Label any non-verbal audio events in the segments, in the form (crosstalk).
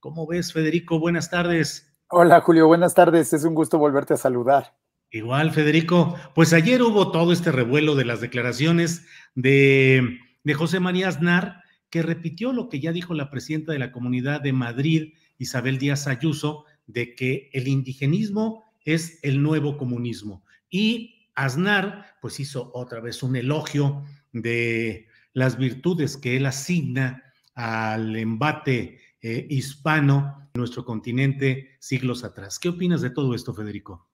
¿Cómo ves, Federico? Buenas tardes. Hola, Julio, buenas tardes. Es un gusto volverte a saludar. Igual, Federico. Pues ayer hubo todo este revuelo de las declaraciones de, de José María Aznar, que repitió lo que ya dijo la presidenta de la Comunidad de Madrid, Isabel Díaz Ayuso, de que el indigenismo es el nuevo comunismo. Y Aznar, pues hizo otra vez un elogio de las virtudes que él asigna al embate eh, hispano nuestro continente siglos atrás. ¿Qué opinas de todo esto, Federico?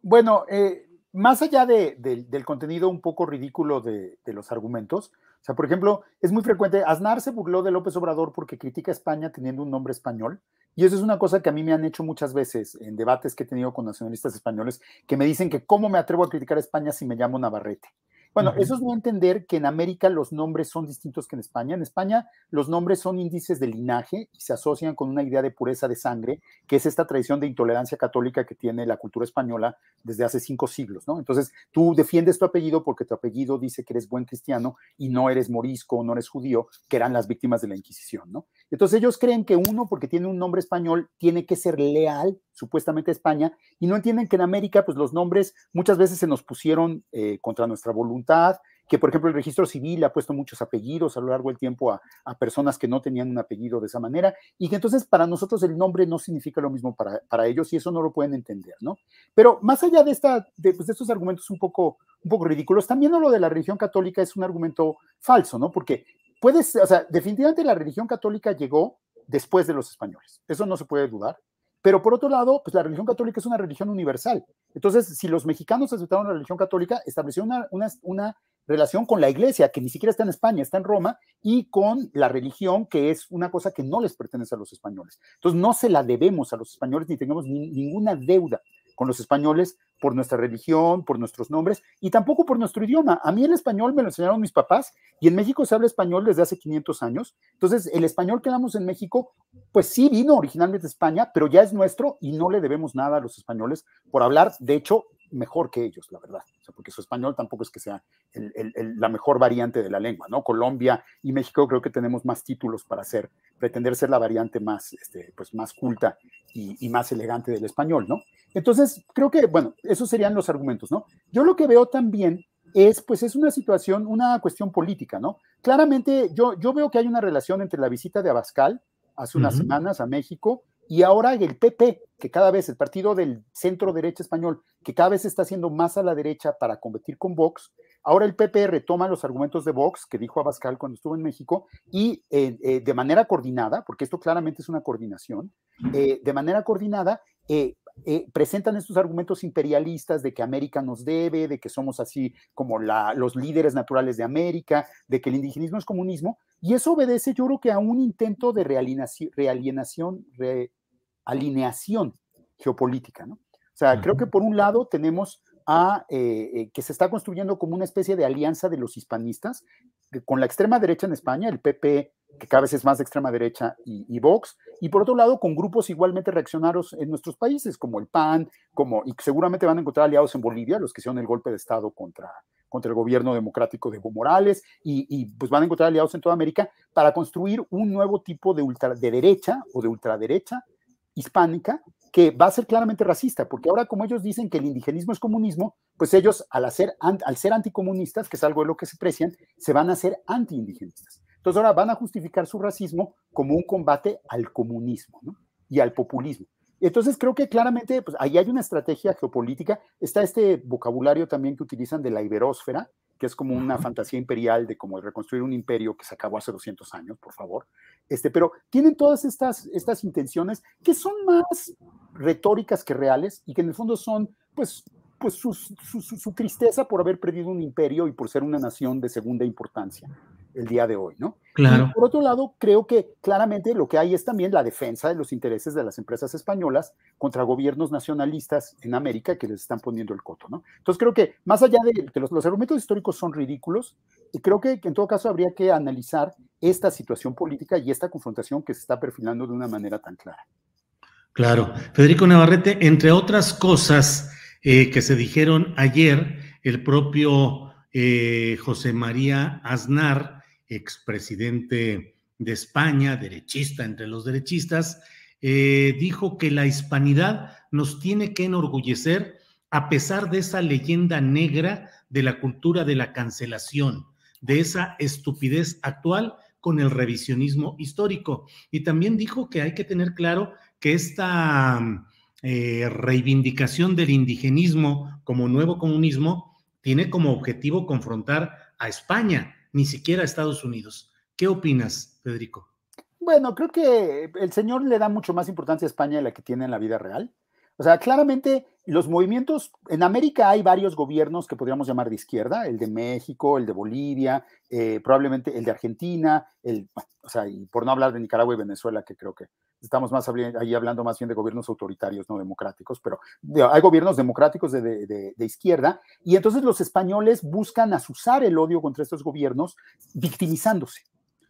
Bueno, eh, más allá del contenido un poco ridículo de, los argumentos, o sea, por ejemplo, es muy frecuente, Aznar se burló de López Obrador porque critica a España teniendo un nombre español. Y eso es una cosa que a mí me han hecho muchas veces en debates que he tenido con nacionalistas españoles, que me dicen que cómo me atrevo a criticar a España si me llamo Navarrete. Bueno, eso es no entender que en América los nombres son distintos que en España. En España los nombres son índices de linaje y se asocian con una idea de pureza de sangre, que es esta tradición de intolerancia católica que tiene la cultura española desde hace cinco siglos, ¿no? Entonces, tú defiendes tu apellido porque tu apellido dice que eres buen cristiano y no eres morisco, no eres judío, que eran las víctimas de la Inquisición, ¿no? Entonces ellos creen que uno, porque tiene un nombre español, tiene que ser leal supuestamente a España y no entienden que en América, pues los nombres muchas veces se nos pusieron eh, contra nuestra voluntad que por ejemplo el registro civil ha puesto muchos apellidos a lo largo del tiempo a, personas que no tenían un apellido de esa manera, y que entonces para nosotros el nombre no significa lo mismo para, ellos y eso no lo pueden entender, ¿no? Pero más allá de, esta, de, pues, estos argumentos un poco, un poco ridículos, también lo de la religión católica es un argumento falso, ¿no? Porque puedes, o sea, definitivamente la religión católica llegó después de los españoles, eso no se puede dudar, pero por otro lado, pues la religión católica es una religión universal. Entonces, si los mexicanos aceptaron la religión católica, establecieron una, una, relación con la iglesia, que ni siquiera está en España, está en Roma, y con la religión, que es una cosa que no les pertenece a los españoles. Entonces, no se la debemos a los españoles, ni tenemos ninguna deuda con los españoles por nuestra religión, por nuestros nombres y tampoco por nuestro idioma. A mí el español me lo enseñaron mis papás y en México se habla español desde hace 500 años. Entonces, el español que damos en México, pues sí vino originalmente de España, pero ya es nuestro y no le debemos nada a los españoles por hablar, de hecho, mejor que ellos, la verdad, porque su español tampoco es que sea la mejor variante de la lengua, ¿no? Colombia y México creo que tenemos más títulos para hacer, pretender ser la variante más, este, pues más culta y, más elegante del español, ¿no? Entonces, creo que, bueno, esos serían los argumentos, ¿no? Yo lo que veo también es, pues es una situación, una cuestión política, ¿no? Claramente, yo, yo veo que hay una relación entre la visita de Abascal hace unas semanas a México y ahora el PP, que cada vez el partido del centro derecha español, que cada vez está haciendo más a la derecha para competir con Vox, ahora el PP retoma los argumentos de Vox que dijo Abascal cuando estuvo en México y eh, eh, de manera coordinada, porque esto claramente es una coordinación, eh, de manera coordinada presentan estos argumentos imperialistas de que América nos debe, de que somos así como los líderes naturales de América, de que el indigenismo es comunismo, y eso obedece, yo creo que a un intento de realienación, realineación geopolítica, ¿no? O sea, creo que por un lado tenemos a eh, eh, que se está construyendo como una especie de alianza de los hispanistas con la extrema derecha en España, el PP, que cada vez es más de extrema derecha, y, Vox, y por otro lado con grupos igualmente reaccionarios en nuestros países, como el PAN, como, y seguramente van a encontrar aliados en Bolivia, los que hicieron el golpe de Estado contra contra el gobierno democrático de Evo Morales y, pues van a encontrar aliados en toda América para construir un nuevo tipo de, ultra, de derecha o de ultraderecha hispánica que va a ser claramente racista, porque ahora como ellos dicen que el indigenismo es comunismo, pues ellos al, hacer, al ser anticomunistas, que es algo de lo que se precian, se van a ser antiindigenistas. Entonces ahora van a justificar su racismo como un combate al comunismo y al populismo. Entonces creo que claramente pues, ahí hay una estrategia geopolítica. Está este vocabulario también que utilizan de la iberósfera, que es como una fantasía imperial de como reconstruir un imperio que se acabó hace 200 años, por favor. Este, pero tienen todas estas, estas intenciones que son más retóricas que reales y que en el fondo son pues pues su, su, tristeza por haber perdido un imperio y por ser una nación de segunda importancia el día de hoy, ¿no? Claro. por otro lado, creo que claramente lo que hay es también la defensa de los intereses de las empresas españolas contra gobiernos nacionalistas en América que les están poniendo el coto, ¿no? Entonces creo que más allá de que los, argumentos históricos son ridículos, y creo que en todo caso habría que analizar esta situación política y esta confrontación que se está perfilando de una manera tan clara. Claro. Federico Navarrete, entre otras cosas eh, que se dijeron ayer, el propio eh, José María Aznar, expresidente de España, derechista entre los derechistas, eh, dijo que la hispanidad nos tiene que enorgullecer a pesar de esa leyenda negra de la cultura de la cancelación, de esa estupidez actual con el revisionismo histórico. Y también dijo que hay que tener claro que esta mm, eh, reivindicación del indigenismo como nuevo comunismo tiene como objetivo confrontar a España, ni siquiera Estados Unidos. ¿Qué opinas, Federico? Bueno, creo que el señor le da mucho más importancia a España de la que tiene en la vida real. O sea, claramente los movimientos, en América hay varios gobiernos que podríamos llamar de izquierda, el de México, el de Bolivia, eh, probablemente el de Argentina, el, o sea, y por no hablar de Nicaragua y Venezuela, que creo que estamos más ahí hablando más bien de gobiernos autoritarios, no democráticos, pero hay gobiernos democráticos de, de, izquierda, y entonces los españoles buscan asusar el odio contra estos gobiernos victimizándose.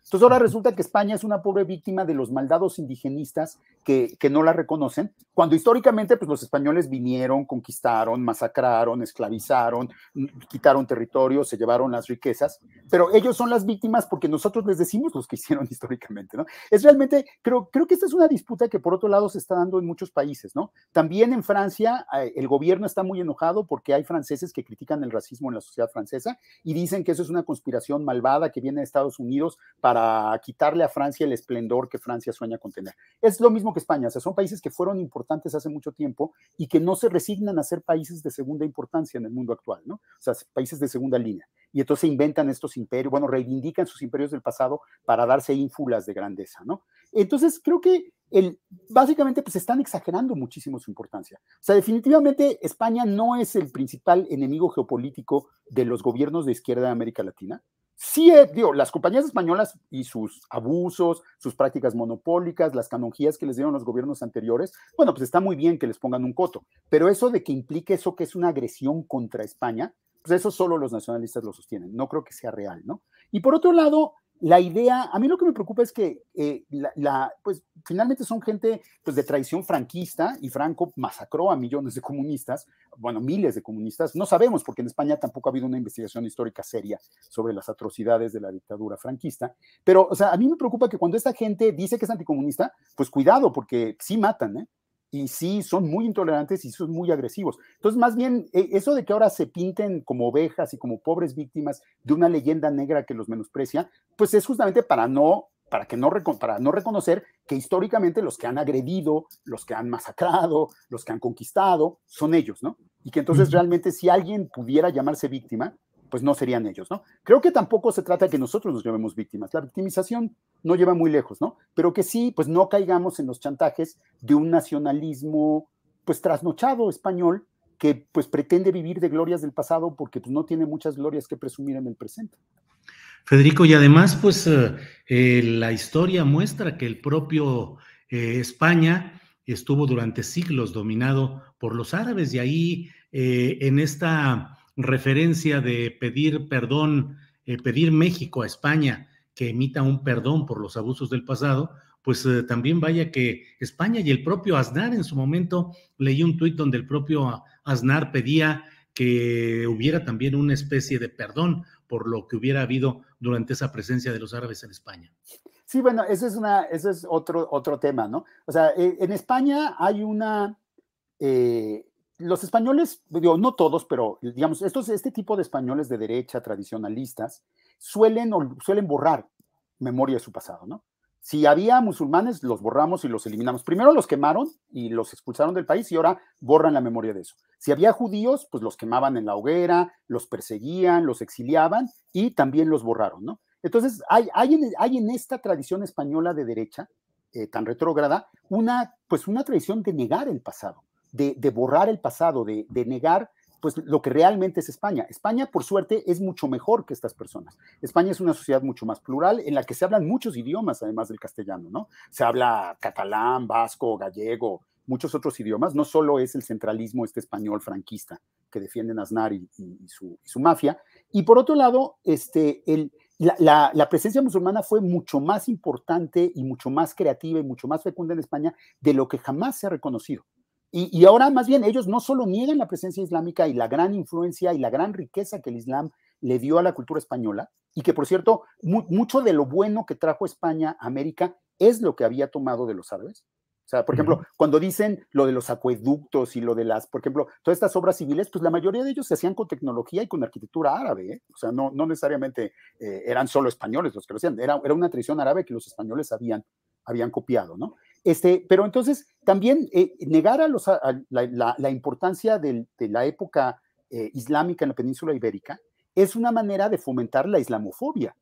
Entonces ahora resulta que España es una pobre víctima de los maldados indigenistas que, que, no la reconocen, cuando históricamente pues, los españoles vinieron, conquistaron, masacraron, esclavizaron, mm, quitaron territorio, se llevaron las riquezas, pero ellos son las víctimas porque nosotros les decimos los que hicieron (laughs) históricamente, ¿no? Es realmente, creo, creo que esta es una disputa que por otro lado se está dando en muchos países, ¿no? También en Francia eh, el gobierno está muy enojado porque hay franceses que critican el racismo en la sociedad francesa y dicen que eso es una conspiración malvada que viene de Estados Unidos para para quitarle a Francia el esplendor que Francia sueña con tener. Es lo mismo que España, o sea, son países que fueron importantes hace mucho tiempo y que no se resignan a ser países de segunda importancia en el mundo actual, ¿no? O sea, países de segunda línea. Y entonces inventan estos imperios, bueno, reivindican sus imperios del pasado para darse ínfulas de grandeza, ¿no? Entonces, creo que el, básicamente pues están exagerando muchísimo su importancia. O sea, definitivamente España no es el principal enemigo geopolítico de los gobiernos de izquierda de América Latina sí, eh, digo, las compañías españolas y sus abusos, sus prácticas monopólicas, las canonjías que les dieron los gobiernos anteriores, bueno, pues está muy bien que les pongan un coto, pero eso de que implique eso que es una agresión contra España, pues eso solo los nacionalistas lo sostienen, no creo que sea real, ¿no? Y por otro lado, la idea, a mí lo que me preocupa es que eh, la, la, pues finalmente son gente pues, de traición franquista y Franco masacró a millones de comunistas, bueno, miles de comunistas. No sabemos porque en España tampoco ha habido una investigación histórica seria sobre las atrocidades de la dictadura franquista. Pero, o sea, a mí me preocupa que cuando esta gente dice que es anticomunista, pues cuidado porque sí matan, ¿eh? y sí son muy intolerantes y son muy agresivos. Entonces, más bien, e, eso de que ahora se pinten como ovejas y como pobres víctimas de una leyenda negra que los menosprecia, pues es justamente para no para que no, no reconocer que históricamente los que han agredido, los que han masacrado, los que han conquistado, son ellos, ¿no? Y que entonces realmente si alguien pudiera llamarse víctima, pues no serían ellos, ¿no? Creo que tampoco se trata de que nosotros nos llamemos víctimas, la victimización no lleva muy lejos, ¿no? Pero que sí, pues no caigamos en los chantajes de un nacionalismo, pues trasnochado español, que pues pretende vivir de glorias del pasado porque pues, no tiene muchas glorias que presumir en el presente. Federico, y además, pues... Eh, eh, la historia muestra que el propio eh, España estuvo durante siglos dominado por los árabes y ahí eh, en esta referencia de pedir perdón, pedir México a España que emita un perdón por los abusos del pasado, pues también vaya que España y el propio Aznar en su momento leí un tuit donde el propio Aznar pedía que hubiera también una especie de perdón por lo que hubiera habido durante esa presencia de los árabes en España. Sí, bueno, ese es, una, eso es otro, otro tema, ¿no? O sea, eh, en España hay una... Eh, los españoles, digo, no todos, pero digamos, estos, este tipo de españoles de derecha, tradicionalistas, suelen, suelen borrar memoria de su pasado, ¿no? si había musulmanes, los borramos y los eliminamos. Primero los quemaron y los expulsaron del país y ahora borran la memoria de eso. Si había judíos, pues los quemaban en la hoguera, los perseguían, los exiliaban y también los borraron, ¿no? Entonces, hay, en, esta tradición española de derecha, eh, tan retrógrada, una, pues una tradición de negar el pasado, de, borrar el pasado, de, de negar pues lo que realmente es España. España, por suerte, es mucho mejor que estas personas. España es una sociedad mucho más plural en la que se hablan muchos idiomas, además del castellano, ¿no? Se habla catalán, vasco, gallego, muchos otros idiomas. No solo es el centralismo este español franquista que defienden Aznar y, su, mafia. Y por otro lado, este, la, presencia musulmana fue mucho más importante y mucho más creativa y mucho más fecunda en España de lo que jamás se ha reconocido. Y, ahora más bien ellos no solo niegan la presencia islámica y la gran influencia y la gran riqueza que el Islam le dio a la cultura española, y que por cierto, mucho de lo bueno que trajo España a América es lo que había tomado de los árabes. O sea, por ejemplo, cuando dicen lo de los acueductos y lo de las, por ejemplo, todas estas obras civiles, pues la mayoría de ellos se hacían con tecnología y con arquitectura árabe. ¿eh? O sea, no, necesariamente eh, eran solo españoles los que lo hacían, era, una tradición árabe que los españoles habían, habían copiado, ¿no? Este, pero entonces también eh, negar a la, importancia de la época eh, islámica en la península ibérica es una manera de fomentar la islamofobia,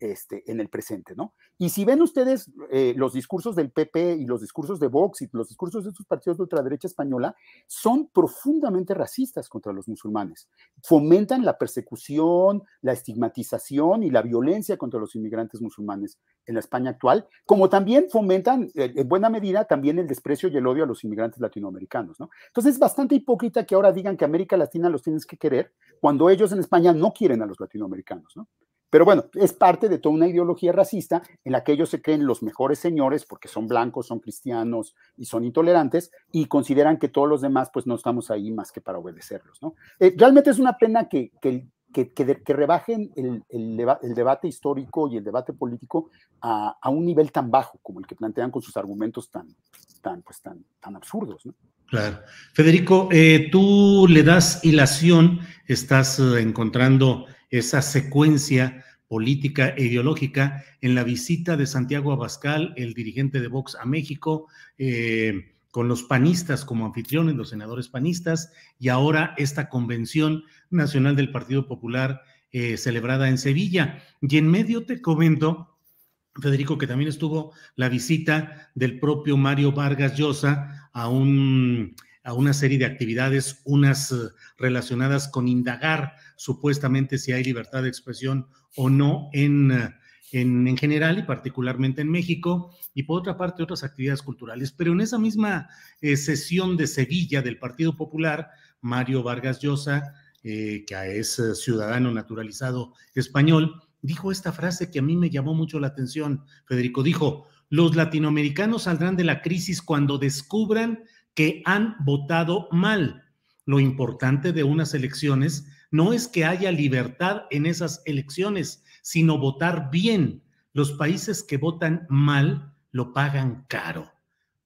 este, en el presente, ¿no? Y si ven ustedes eh, los discursos del PP y los discursos de Vox y los discursos de estos partidos de ultraderecha española, son profundamente racistas contra los musulmanes. Fomentan la persecución, la estigmatización y la violencia contra los inmigrantes musulmanes en la España actual, como también fomentan, eh, en buena medida, también el desprecio y el odio a los inmigrantes latinoamericanos, ¿no? Entonces es bastante hipócrita que ahora digan que América Latina los tienes que querer cuando ellos en España no quieren a los latinoamericanos, ¿no? Pero bueno, es parte de toda una ideología racista en la que ellos se creen los mejores señores porque son blancos, son cristianos y son intolerantes y consideran que todos los demás pues no estamos ahí más que para obedecerlos, ¿no? Eh, realmente es una pena que, que, rebajen el, debate histórico y el debate político a, un nivel tan bajo como el que plantean con sus argumentos tan, tan, pues, tan, tan absurdos, Claro. Federico, eh, tú le das hilación, estás eh, encontrando esa secuencia política e ideológica en la visita de Santiago Abascal, el dirigente de Vox a México, eh, con los panistas como anfitriones, los senadores panistas, y ahora esta convención nacional del Partido Popular eh, celebrada en Sevilla. Y en medio te comento, Federico, que también estuvo la visita del propio Mario Vargas Llosa a un a una serie de actividades, unas eh, relacionadas con indagar supuestamente si hay libertad de expresión o no eh, en, en, general y particularmente en México, y por otra parte otras actividades culturales. Pero en esa misma eh, sesión de Sevilla del Partido Popular, Mario Vargas Llosa, que es ciudadano naturalizado español, dijo esta frase que a mí me llamó mucho la atención, Federico, dijo, los latinoamericanos saldrán de la crisis cuando descubran que han votado mal. Lo importante de unas elecciones no es que haya libertad en esas elecciones, sino votar bien. Los países que votan mal lo pagan caro.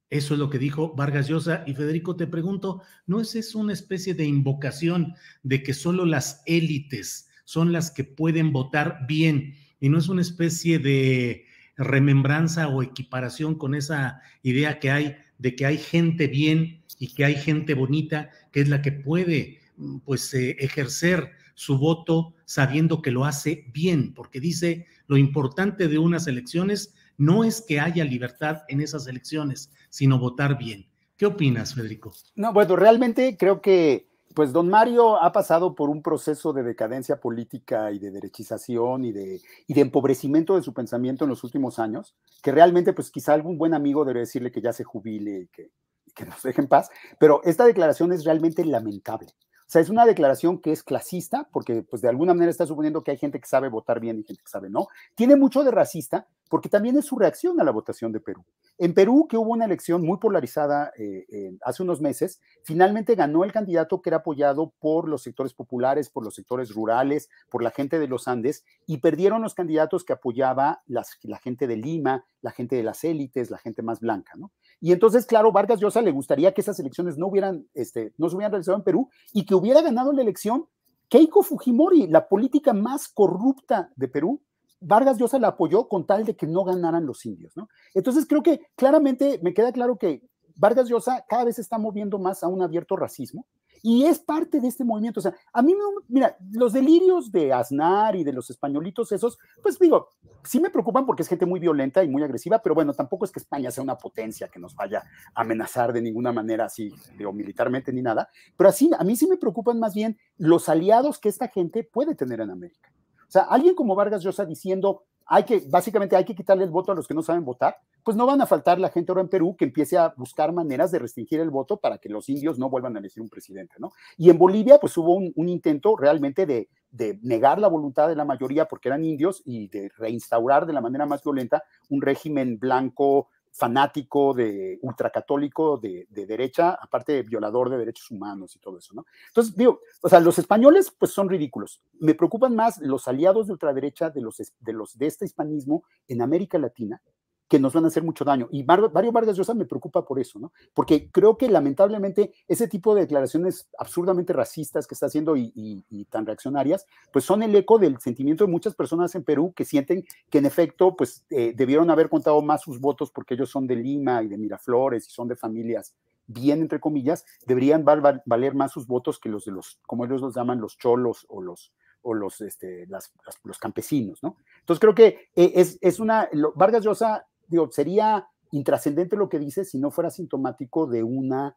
Eso es lo que dijo Vargas Llosa. Y Federico, te pregunto, ¿no es eso una especie de invocación de que solo las élites son las que pueden votar bien? Y no es una especie de remembranza o equiparación con esa idea que hay de que hay gente bien y que hay gente bonita que es la que puede mm, pues eh, ejercer su voto sabiendo que lo hace bien, porque dice lo importante de unas elecciones no es que haya libertad en esas elecciones, sino votar bien. ¿Qué opinas, Federico? No, bueno, realmente creo que pues don Mario ha pasado por un proceso de decadencia política y de derechización y de, de empobrecimiento de su pensamiento en los últimos años, que realmente pues quizá algún buen amigo debe decirle que ya se jubile y que, que nos deje en paz, pero esta declaración es realmente lamentable sea, es una declaración que es clasista, porque pues de alguna manera está suponiendo que hay gente que sabe votar bien y gente que sabe no. Tiene mucho de racista, porque también es su reacción a la votación de Perú. En Perú, que hubo una elección muy polarizada eh, hace unos meses, finalmente ganó el candidato que era apoyado por los sectores populares, por los sectores rurales, por la gente de los Andes, y perdieron los candidatos que apoyaba la gente de Lima, la gente de las élites, la gente más blanca, ¿no? Y entonces, claro, Vargas Llosa le gustaría que esas elecciones no hubieran, este, no se hubieran realizado en Perú y que hubiera ganado la elección Keiko Fujimori, la política más corrupta de Perú. Vargas Llosa la apoyó con tal de que no ganaran los indios, ¿no? Entonces creo que claramente me queda claro que Vargas Llosa cada vez está moviendo más a un abierto racismo y es parte de este movimiento. O sea, a mí, me, mira, los delirios de Aznar y de los españolitos esos, pues digo, sí me preocupan porque es gente muy violenta y muy agresiva, pero bueno, tampoco es que España sea una potencia que nos vaya a amenazar de ninguna manera así, digo, militarmente ni nada. Pero así, a mí sí me preocupan más bien los aliados que esta gente puede tener en América. O sea, alguien como Vargas Llosa diciendo, hay que, básicamente hay que quitarle el voto a los que no saben votar, pues no van a faltar la gente ahora en Perú que empiece a buscar maneras de restringir el voto para que los indios no vuelvan a elegir un presidente, ¿no? Y en Bolivia, pues hubo un, intento realmente de, de, negar la voluntad de la mayoría porque eran indios y de reinstaurar de la manera más violenta un régimen blanco fanático de ultracatólico de, de, derecha, aparte de violador de derechos humanos y todo eso, ¿no? Entonces, digo, o sea, los españoles pues son ridículos. Me preocupan más los aliados de ultraderecha de los de, los, de este hispanismo en América Latina que nos van a hacer mucho daño. Y Mario Vargas Llosa me preocupa por eso, ¿no? Porque creo que lamentablemente ese tipo de declaraciones absurdamente racistas que está haciendo y, y, y, tan reaccionarias, pues son el eco del sentimiento de muchas personas en Perú que sienten que en efecto, pues eh, debieron haber contado más sus votos porque ellos son de Lima y de Miraflores y son de familias bien, entre comillas, deberían valer más sus votos que los de los, como ellos los llaman, los cholos o los, o los, este, los campesinos, ¿no? Entonces creo que eh, es, es una, Vargas Llosa sería intrascendente lo que dice si no fuera sintomático de una,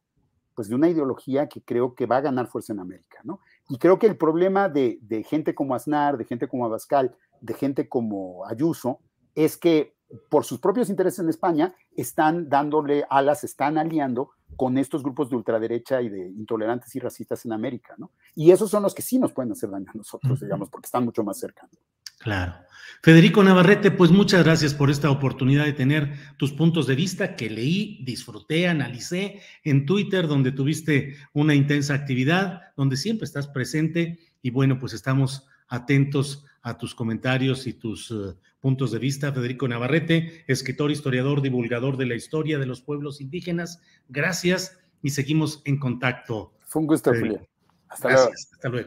pues de una ideología que creo que va a ganar fuerza en América, ¿no? Y creo que el problema de, gente como Aznar, de gente como Abascal, de gente como Ayuso, es que por sus propios intereses en España están dándole alas, están aliando con estos grupos de ultraderecha y de intolerantes y racistas en América, Y esos son los que sí nos pueden hacer daño a nosotros, digamos, porque están mucho más cercanos. Claro. Federico Navarrete, pues muchas gracias por esta oportunidad de tener tus puntos de vista que leí, disfruté, analicé en Twitter, donde tuviste una intensa actividad, donde siempre estás presente y bueno, pues estamos atentos a tus comentarios y tus eh, puntos de vista. Federico Navarrete, escritor, historiador, divulgador de la historia de los pueblos indígenas, gracias y seguimos en contacto. Fue un gusto, Hasta luego.